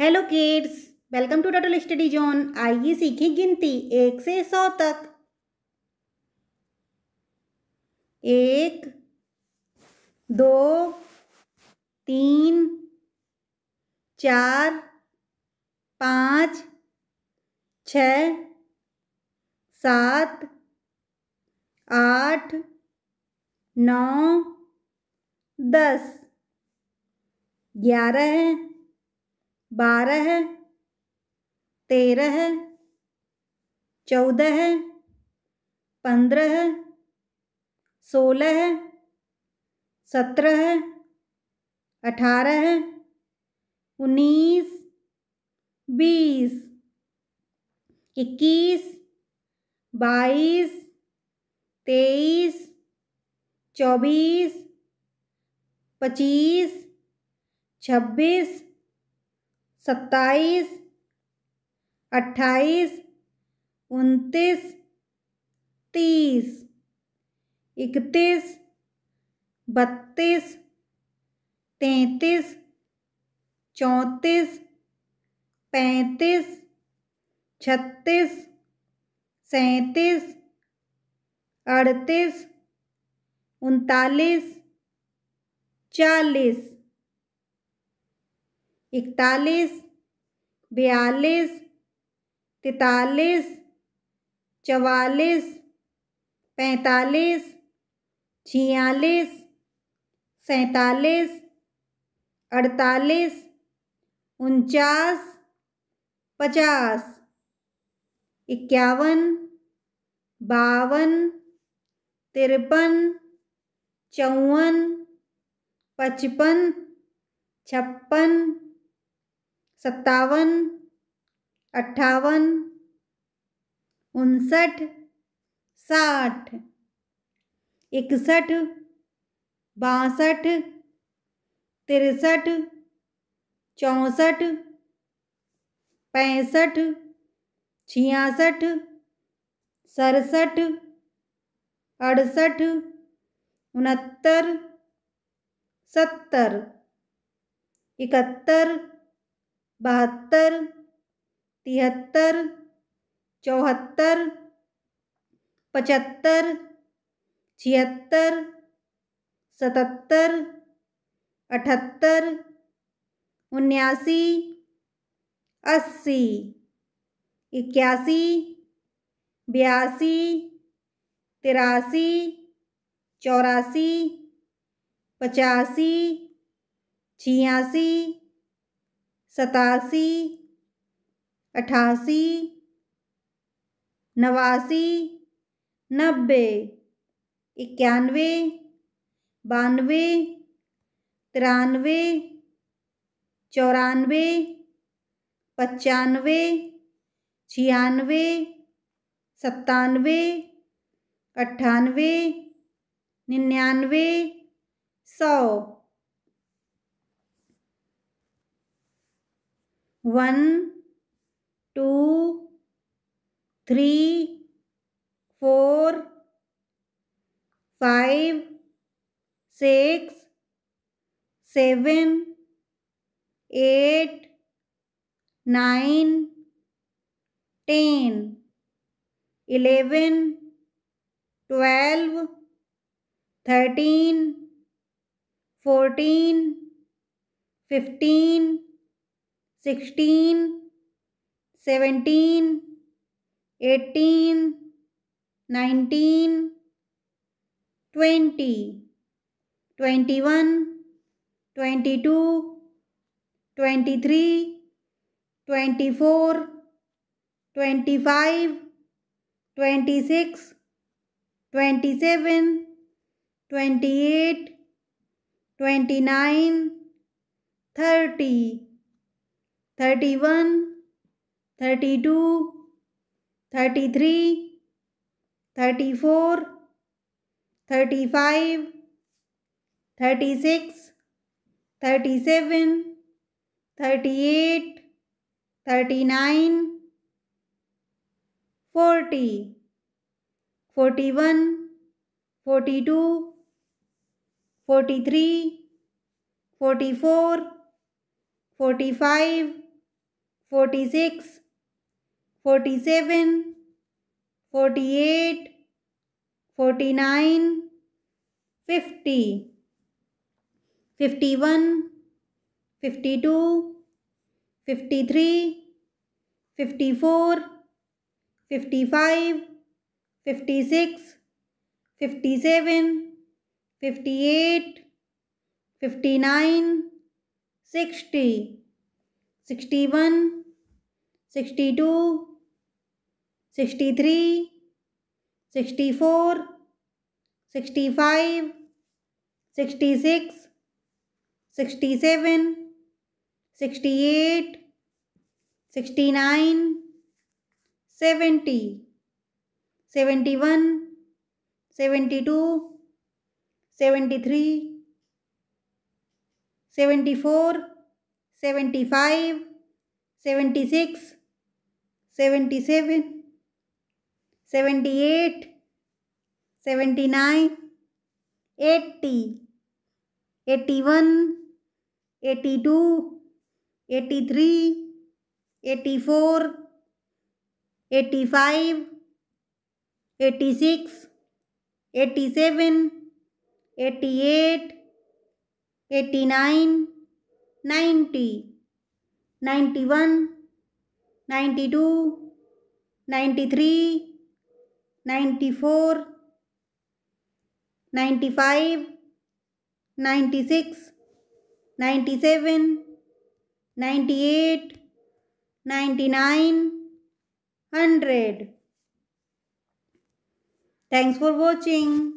Hello kids welcome to total study zone आइए सीखें गिनती एक से सौ तक एक दो तीन चार पाँच छ सात आठ नौ दस ग्यारह है बारह है तेरह है चौदह है पंद्रह सोलह है सत्रह अठारह है उन्नीस बीस इक्कीस बाईस तेईस चौबीस पच्चीस छब्बीस सत्ताईस अट्ठाईस उनतीस तीस इकतीस बत्तीस तैंतीस चौंतीस पैंतीस छत्तीस सैंतीस अड़तीस उनतालीस चालीस इकतालीस बयालीस तैतालीस चवालीस पैंतालीस छियालीस सैतालीस अड़तालीस उनचास पचास इक्यावन बावन तिरपन चौवन पचपन छप्पन सत्तावन अट्ठावन उनसठ साठ इकसठ बासठ तिरसठ चौंसठ पैंसठ छियासठ सड़सठ अड़सठ उनहत्तर सत्तर इकहत्तर बहत्तर तिहत्तर चौहत्तर पचहत्तर छिहत्तर सतहत्तर अठहत्तर उन्यासी अस्सी इक्यासी बयासी तिरासी चौरासी पचासी छियासी सतासी अठासी नवासी नब्बे इक्यानवे बानवे तिरानवे चौरानवे पचानवे छियानवे सत्तानवे अट्ठानवे निन्यानवे सौ one, two, three, four, five, six, seven, eight, nine, ten, eleven, twelve, thirteen, fourteen, fifteen. 16, 17, 18, 19, 20, 21, 22, 23, 24, 25, 26, 27, 28, 29, 30, 31, 32, 33, 34, 35, 36, 37, 38, 39, 40, 41, 42, 43, 44, 45, forty six forty seven forty eight forty nine fifty fifty one fifty two fifty three fifty four fifty five fifty six fifty seven fifty eight fifty nine sixty sixty one sixty two sixty three sixty four sixty five sixty six sixty seven sixty eight sixty nine seventy seventy one seventy two seventy three seventy four seventy five seventy six seventy seven seventy eight seventy nine eighty eighty one eighty two eighty three eighty four eighty five eighty six eighty seven eighty eight eighty nine ninety ninety one ninety two ninety three ninety four ninety five ninety six ninety seven ninety eight ninety nine hundred thanks for watching